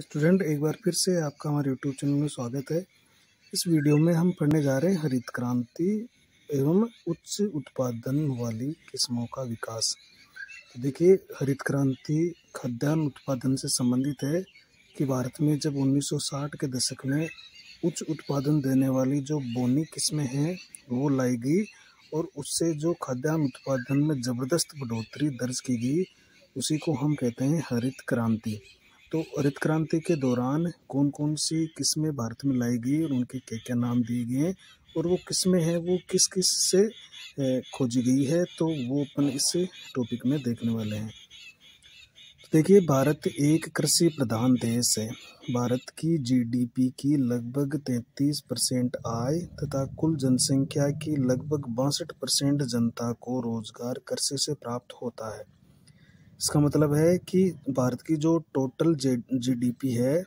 student एक बार फिर से आपका हमारे यूट्यूब चैनल में स्वागत है इस वीडियो में हम पढ़ने जा रहे हैं हरित क्रांति एवं उच्च उत्पादन वाली किस्मों का विकास तो देखिए हरित क्रांति खाद्यान्न उत्पादन से संबंधित है कि भारत में जब 1960 के दशक में उच्च उत्पादन देने वाली जो बोनी किस्में हैं वो लाई गई और उससे जो खाद्यान्न उत्पादन में ज़बरदस्त बढ़ोतरी दर्ज की गई उसी को हम कहते हैं हरित क्रांति तो हरित क्रांति के दौरान कौन कौन सी किस्में भारत में लाई गई और उनके क्या क्या नाम दिए गए हैं और वो किस्में हैं वो किस किस से खोजी गई है तो वो अपन इस टॉपिक में देखने वाले हैं तो देखिए भारत एक कृषि प्रधान देश है भारत की जीडीपी की लगभग 33 परसेंट आय तथा कुल जनसंख्या की लगभग बासठ परसेंट जनता को रोजगार कृषि से प्राप्त होता है इसका मतलब है कि भारत की जो टोटल जीडीपी है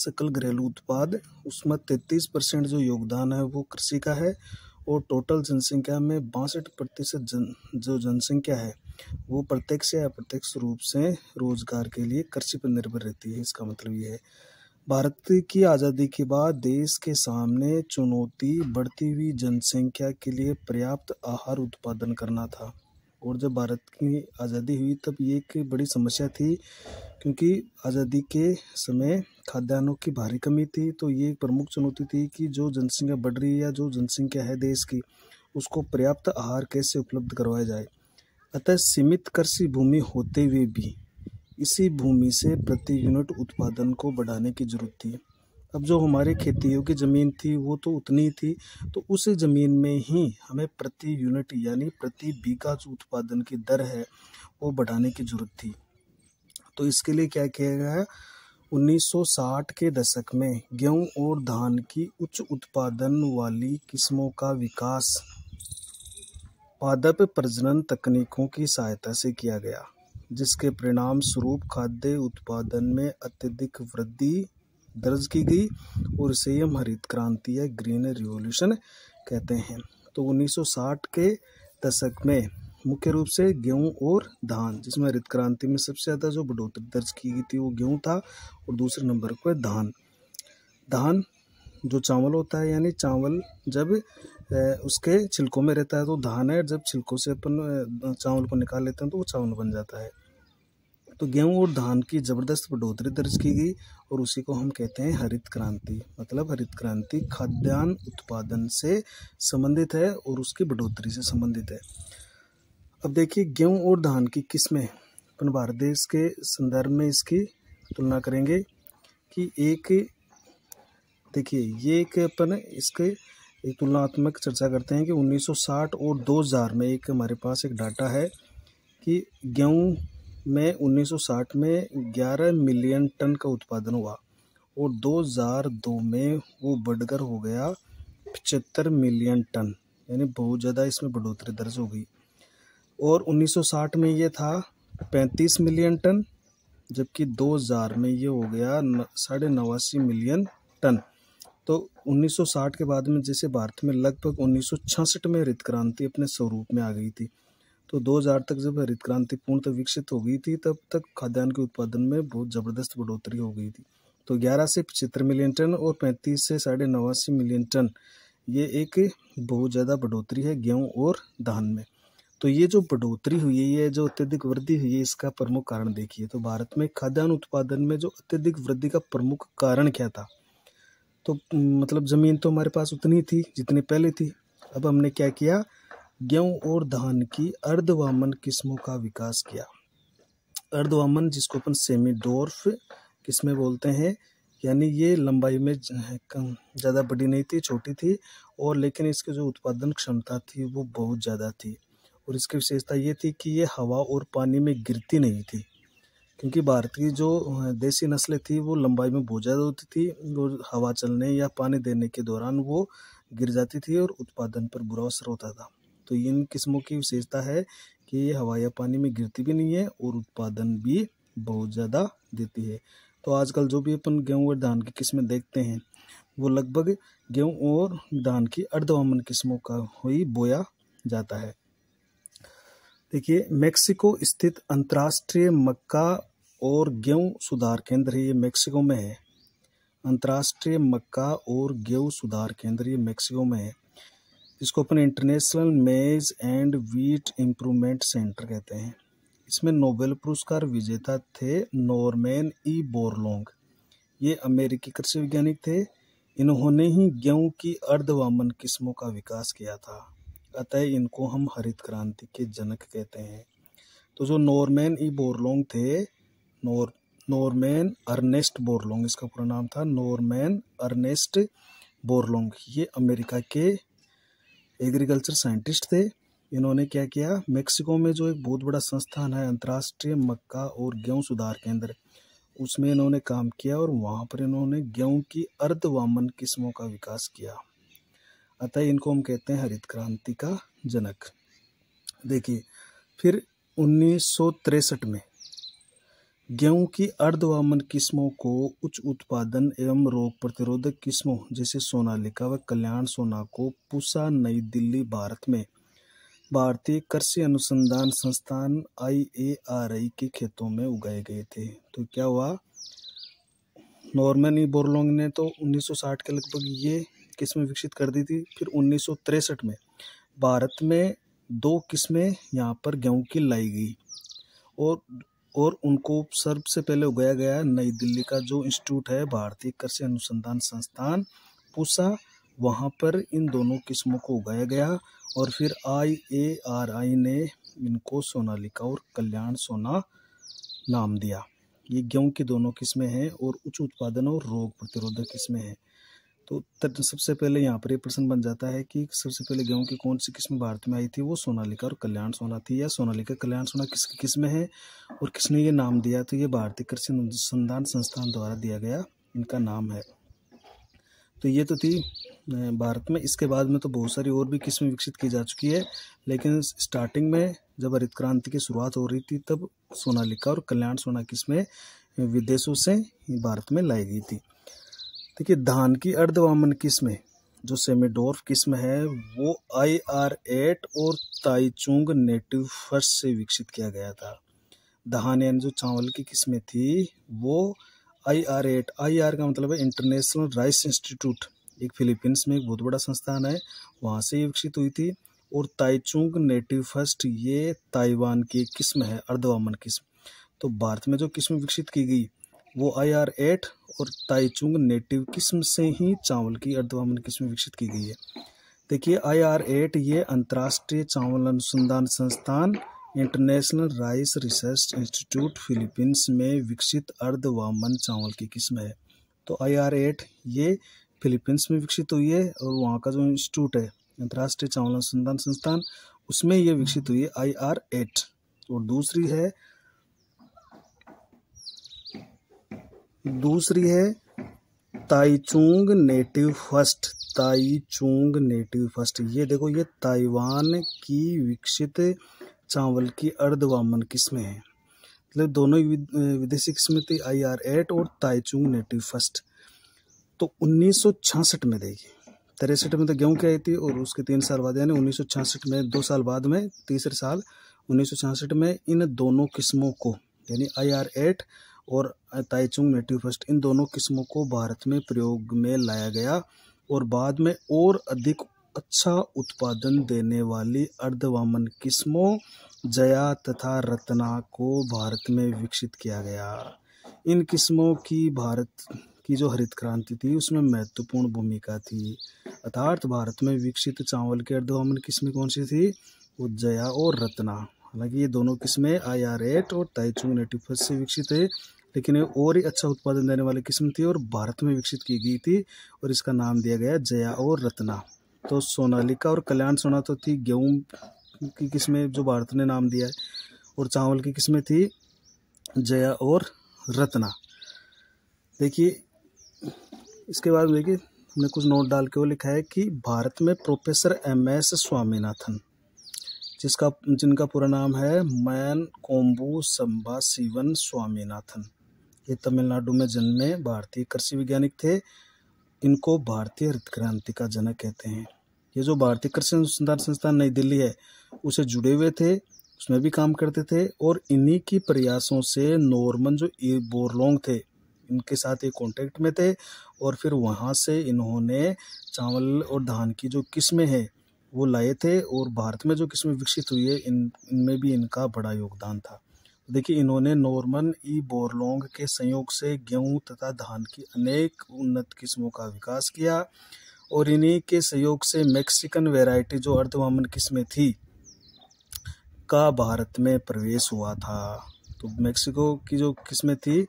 सकल घरेलू उत्पाद उसमें तैंतीस परसेंट जो योगदान है वो कृषि का है और टोटल जनसंख्या में बासठ प्रतिशत जन जो जनसंख्या है वो प्रत्यक्ष या अप्रत्यक्ष रूप से रोजगार के लिए कृषि पर निर्भर रहती है इसका मतलब ये है भारत की आज़ादी के बाद देश के सामने चुनौती बढ़ती हुई जनसंख्या के लिए पर्याप्त आहार उत्पादन करना था और जब भारत की आज़ादी हुई तब ये एक बड़ी समस्या थी क्योंकि आज़ादी के समय खाद्यान्नों की भारी कमी थी तो ये एक प्रमुख चुनौती थी कि जो जनसंख्या बढ़ रही है या जो जनसंख्या है देश की उसको पर्याप्त आहार कैसे उपलब्ध करवाया जाए अतः सीमित कृषि भूमि होते हुए भी इसी भूमि से प्रति यूनिट उत्पादन को बढ़ाने की जरूरत थी अब जो हमारे खेतियों की ज़मीन थी वो तो उतनी थी तो उस ज़मीन में ही हमें प्रति यूनिट यानी प्रति बीघा जो उत्पादन की दर है वो बढ़ाने की ज़रूरत थी तो इसके लिए क्या किया गया 1960 के दशक में गेहूं और धान की उच्च उत्पादन वाली किस्मों का विकास पादप प्रजनन तकनीकों की सहायता से किया गया जिसके परिणाम स्वरूप खाद्य उत्पादन में अत्यधिक वृद्धि दर्ज की गई और इसे हम हरित क्रांति या ग्रीन रिवॉल्यूशन कहते हैं तो 1960 के दशक में मुख्य रूप से गेहूं और धान जिसमें हरित क्रांति में सबसे ज़्यादा जो बढ़ोतरी दर्ज की गई थी वो गेहूं था और दूसरे नंबर पर धान धान जो चावल होता है यानी चावल जब उसके छिलकों में रहता है तो धान है जब छिलकों से अपन चावल को निकाल लेते हैं तो वो चावल बन जाता है तो गेहूं और धान की ज़बरदस्त बढ़ोतरी दर्ज की गई और उसी को हम कहते हैं हरित क्रांति मतलब हरित क्रांति खाद्यान्न उत्पादन से संबंधित है और उसकी बढ़ोतरी से संबंधित है अब देखिए गेहूं और धान की किस्में अपन भारत देश के संदर्भ में इसकी तुलना करेंगे कि एक देखिए ये एक अपन इसके एक तुलनात्मक चर्चा करते हैं कि 1960 और 2000 में एक हमारे पास एक डाटा है कि गेहूं में 1960 में 11 मिलियन टन का उत्पादन हुआ और 2002 में वो बढ़कर हो गया पचहत्तर मिलियन टन यानी बहुत ज़्यादा इसमें बढ़ोतरी दर्ज हो गई और 1960 में ये था 35 मिलियन टन जबकि 2000 में ये हो गया साढ़े नवासी मिलियन टन तो 1960 के बाद में जैसे भारत में लगभग 1966 में हरित क्रांति अपने स्वरूप में आ गई थी तो 2000 तक जब हरित क्रांति पूर्णतः विकसित हो गई थी तब तक खाद्यान्न के उत्पादन में बहुत ज़बरदस्त बढ़ोतरी हो गई थी तो 11 से पचहत्तर मिलियन टन और 35 से साढ़े नवासी मिलियन टन ये एक बहुत ज़्यादा बढ़ोतरी है गेहूँ और धान में तो ये जो बढ़ोतरी हुई है ये जो अत्यधिक वृद्धि हुई है इसका प्रमुख कारण देखिए तो भारत में खाद्यान्न उत्पादन में जो अत्यधिक वृद्धि का प्रमुख कारण क्या था तो मतलब ज़मीन तो हमारे पास उतनी थी जितनी पहले थी अब हमने क्या किया गेहूं और धान की अर्धवामन किस्मों का विकास किया अर्धवामन जिसको अपन सेमी डोर्फ किस्में बोलते हैं यानी ये लंबाई में ज़्यादा बड़ी नहीं थी छोटी थी और लेकिन इसकी जो उत्पादन क्षमता थी वो बहुत ज़्यादा थी और इसकी विशेषता ये थी कि ये हवा और पानी में गिरती नहीं थी क्योंकि भारत की जो देसी नस्लें थी वो लंबाई में बहुत ज़्यादा होती थी और हवा चलने या पानी देने के दौरान वो गिर जाती थी और उत्पादन पर बुरा असर होता था तो इन किस्मों की विशेषता है कि ये हवा या पानी में गिरती भी नहीं है और उत्पादन भी बहुत ज़्यादा देती है तो आजकल जो भी अपन गेहूँ और धान की किस्में देखते हैं वो लगभग गेहूँ और धान की अर्धवामन किस्मों का ही बोया जाता है देखिए मेक्सिको स्थित अंतर्राष्ट्रीय मक्का और गेहूँ सुधार केंद्र ये मेक्सिको में है अंतर्राष्ट्रीय मक्का और गेहूँ सुधार केंद्र ये मेक्सिको में है इसको अपन international maize and wheat improvement centre कहते हैं इसमें नोबेल पुरस्कार विजेता थे नॉर्मेन ई बोरलोंग ये अमेरिकी कृषि वैज्ञानिक थे इन्होंने ही गेहूँ की अर्धवामन किस्मों का विकास किया था अतः इनको हम हरित क्रांति के जनक कहते हैं तो जो नॉर्मेन ई बोरलोंग थे नॉर नॉर्मेन अर्नेस्ट बोरलोंग इसका पूरा नाम था नॉर्मेन अर्नेस्ट बोरलोंग ये अमेरिका के एग्रीकल्चर साइंटिस्ट थे इन्होंने क्या किया मेक्सिको में जो एक बहुत बड़ा संस्थान है अंतर्राष्ट्रीय मक्का और गेहूँ सुधार केंद्र उसमें इन्होंने काम किया और वहाँ पर इन्होंने गेहूँ की अर्धवामन किस्मों का विकास किया अतः इनको हम कहते हैं हरित क्रांति का जनक देखिए फिर उन्नीस में गेहूं की अर्धवामन किस्मों को उच्च उत्पादन एवं रोग प्रतिरोधक किस्मों जैसे सोनालिका व कल्याण सोना को पूसा नई दिल्ली भारत में भारतीय कृषि अनुसंधान संस्थान आई के खेतों में उगाए गए थे तो क्या हुआ नॉर्मनी बोरलोंग ने तो 1960 के लगभग ये किस्में विकसित कर दी थी फिर उन्नीस में भारत में दो किस्में यहाँ पर गेहूँ की लाई गई और और उनको सबसे पहले उगाया गया नई दिल्ली का जो इंस्टीट्यूट है भारतीय कृषि अनुसंधान संस्थान पूसा वहाँ पर इन दोनों किस्मों को उगाया गया और फिर आई ए आर आई ने इनको सोनालिका और कल्याण सोना नाम दिया ये गेहूँ की दोनों किस्में हैं और उच्च उत्पादन और रोग प्रतिरोधक किस्में हैं तो, तो सबसे पहले यहाँ पर ये प्रश्न बन जाता है कि सबसे पहले गेहूँ की कौन सी किस्म भारत में आई थी वो सोनालिका और कल्याण सोना थी या सोनालिका कल्याण सोना किसकी किस्म है और किसने ये नाम दिया तो ये भारतीय कृषि अनुसंधान संस्थान द्वारा दिया गया इनका नाम है तो ये तो थी भारत में इसके बाद में तो बहुत सारी और भी किस्में विकसित की जा चुकी है लेकिन स्टार्टिंग में जब हरित क्रांति की शुरुआत हो रही थी तब सोनालिका और कल्याण सोना किस्में विदेशों से भारत में लाई गई थी देखिए धान की अर्धवामन किस्में जो सेमीडोर्फ किस्म है वो आई आर एट और ताइचुंग नेटिव फर्स्ट से विकसित किया गया था धान यानी जो चावल की किस्में थी वो I R eight I R का मतलब है इंटरनेशनल राइस इंस्टीट्यूट एक फिलीपींस में एक बहुत बड़ा संस्थान है वहाँ से ये विकसित हुई थी और ताइचुंग नेटिव फर्स्ट ये ताइवान की किस्म है अर्धवामन किस्म तो भारत में जो किस्म विकसित की गई वो आई आर एट और ताइचुंग नेटिव किस्म से ही चावल की अर्धवामन किस्म विकसित की गई है देखिए आई आर एट ये अंतर्राष्ट्रीय चावल अनुसंधान संस्थान international rice research institute Philippines में विकसित अर्धवामन चावल की किस्म है तो आई आर एट ये फिलीपींस में विकसित हुई है और वहाँ का जो इंस्टीट्यूट है अंतर्राष्ट्रीय चावल अनुसंधान संस्थान उसमें ये विकसित हुई है आई आर एट और दूसरी है दूसरी है Taichung native first Taichung native first ये देखो ये ताइवान की विकसित चावल की अर्धवामन किस्में हैं मतलब दोनों विदेशी किस्में थी आई आर एट और ताइचुंग नेटिव फर्स्ट तो 1966 में देखिए तिरसठ में तो गेहूँ की आई थी और उसके तीन साल बाद यानी 1966 में दो साल बाद में तीसरे साल 1966 में इन दोनों किस्मों को यानी आई आर एट और ताइचुंग नेटिव फर्स्ट इन दोनों किस्मों को भारत में प्रयोग में लाया गया और बाद में और अधिक अच्छा उत्पादन देने वाली अर्धवामन किस्मों जया तथा रत्ना को भारत में विकसित किया गया इन किस्मों की भारत की जो हरित क्रांति थी उसमें महत्वपूर्ण भूमिका थी अर्थात भारत में विकसित चावल की अर्धवामन किस्में कौन सी थी उज्जया और रत्ना हालांकि ये दोनों किस्में आई आर एट और ताइचुंग नेटिव फर्स्ट से विकसित है लेकिन ये और ही अच्छा उत्पादन देने वाली किस्म थी और भारत में विकसित की गई थी और इसका नाम दिया गया जया और रत्ना तो सोनालिका और कल्याण सोना तो थी गेहूँ की किस्में जो भारत ने नाम दिया है और चावल की किस्में थी जया और रत्ना देखिए इसके बाद देखिए हमने कुछ नोट डाल के वो लिखा है कि भारत में प्रोफेसर एम एस स्वामीनाथन जिसका जिनका पूरा नाम है मैन कोम्बू संभा सीवन स्वामीनाथन ये तमिलनाडु में जन्मे भारतीय कृषि वैज्ञानिक थे इनको भारतीय हरित क्रांति का जनक कहते हैं ये जो भारतीय कृषि अनुसंधान संस्थान नई दिल्ली है उसे जुड़े हुए थे उसमें भी काम करते थे और इन्हीं की प्रयासों से नॉर्मन जो बोरलोंग थे इनके साथ ये कॉन्टेक्ट में थे और फिर वहाँ से इन्होंने चावल और धान की जो किस्में हैं वो लाए थे और भारत में जो किस्में विकसित हुई है इन इनमें भी इनका बड़ा योगदान था देखिए इन्होंने नॉर्मन ई बोरलोंग के संयोग से गेहूं तथा धान की अनेक उन्नत किस्मों का विकास किया और इन्हीं के सहयोग से मैक्सिकन वेराइटी जो अर्धवामन किस्में थी का भारत में प्रवेश हुआ था तो मेक्सिको की जो किस्में थी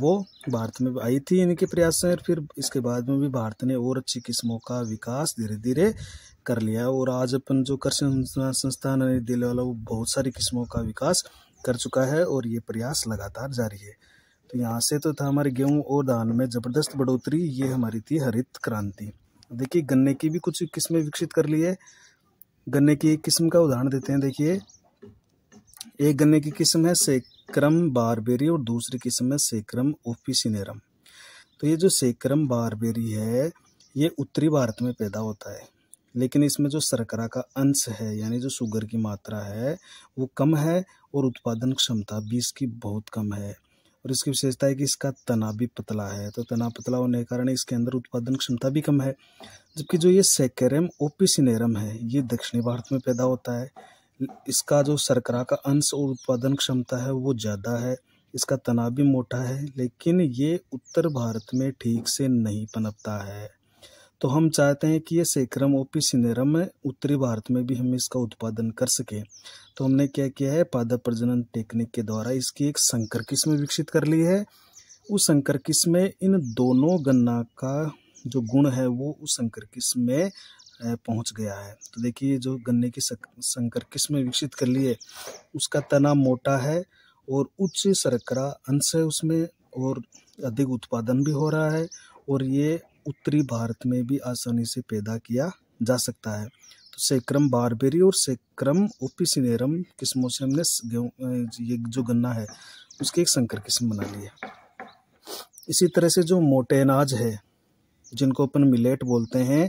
वो भारत में आई थी इनके प्रयास से और फिर इसके बाद में भी भारत ने और अच्छी किस्मों का विकास धीरे धीरे कर लिया और आज अपन जो कृषि संस्थान दिल वाला वो बहुत सारी किस्मों का विकास कर चुका है और ये प्रयास लगातार जारी है तो यहाँ से तो था हमारे गेहूँ और धान में ज़बरदस्त बढ़ोतरी ये हमारी थी हरित क्रांति देखिए गन्ने की भी कुछ किस्में विकसित कर ली है गन्ने की एक किस्म का उदाहरण देते हैं देखिए एक गन्ने की किस्म है सेक्रम बारबेरी और दूसरी किस्म है सेक्रम ओफिसिनेरम तो ये जो सेक्रम बारबेरी है ये उत्तरी भारत में पैदा होता है लेकिन इसमें जो शर्करा का अंश है यानी जो शुगर की मात्रा है वो कम है और उत्पादन क्षमता भी इसकी बहुत कम है और इसकी विशेषता है कि इसका तना भी पतला है तो तना पतला होने के कारण इसके अंदर उत्पादन क्षमता भी कम है जबकि जो ये सेकेरम ओपिसिनेरम है ये दक्षिणी भारत में पैदा होता है इसका जो शर्करा का अंश और उत्पादन क्षमता है वो ज़्यादा है इसका तना भी मोटा है लेकिन ये उत्तर भारत में ठीक से नहीं पनपता है तो हम चाहते हैं कि ये सेक्रम ओपी सिनेरम उत्तरी भारत में भी हम इसका उत्पादन कर सकें तो हमने क्या किया है पादप प्रजनन टेक्निक के द्वारा इसकी एक संकर किस्म विकसित कर ली है उस संकर किस्म में इन दोनों गन्ना का जो गुण है वो उस संकर किस्म में पहुंच गया है तो देखिए जो गन्ने की संकर किस्म विकसित कर ली है उसका तना मोटा है और उच्च सरकरा अंश है उसमें और अधिक उत्पादन भी हो रहा है और ये उत्तरी भारत में भी आसानी से पैदा किया जा सकता है तो सेक्रम बारबेरी और सेक्रम ओपिसिनेरम किस्मों से हमने ये जो गन्ना है उसकी एक संकर किस्म बना ली है इसी तरह से जो मोटे अनाज है जिनको अपन मिलेट बोलते हैं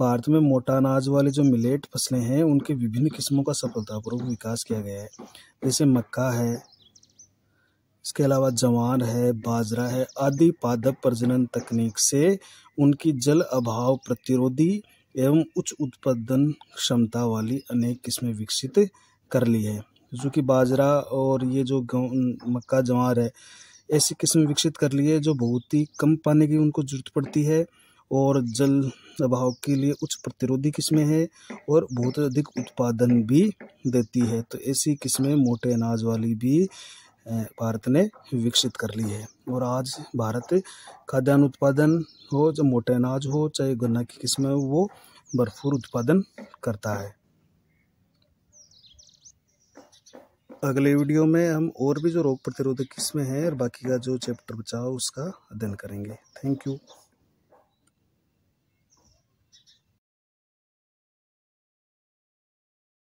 भारत में मोटा अनाज वाले जो मिलेट फसलें हैं उनके विभिन्न किस्मों का सफलतापूर्वक विकास किया गया है जैसे मक्का है इसके अलावा जवान है बाजरा है आदि पादप प्रजनन तकनीक से उनकी जल अभाव प्रतिरोधी एवं उच्च उत्पादन क्षमता वाली अनेक किस्में विकसित कर ली है जो कि बाजरा और ये जो मक्का जवार है ऐसी किस्म विकसित कर ली है जो बहुत ही कम पानी की उनको जरूरत पड़ती है और जल अभाव के लिए उच्च प्रतिरोधी किस्में हैं और बहुत अधिक उत्पादन भी देती है तो ऐसी किस्में मोटे अनाज वाली भी भारत ने विकसित कर ली है और आज भारत खाद्यान्न उत्पादन हो चाहे मोटे अनाज हो चाहे गन्ना की किस्में हो वो भरपूर उत्पादन करता है अगले वीडियो में हम और भी जो रोग प्रतिरोधक किस्में हैं और बाकी का जो चैप्टर बचा उसका अध्ययन करेंगे थैंक यू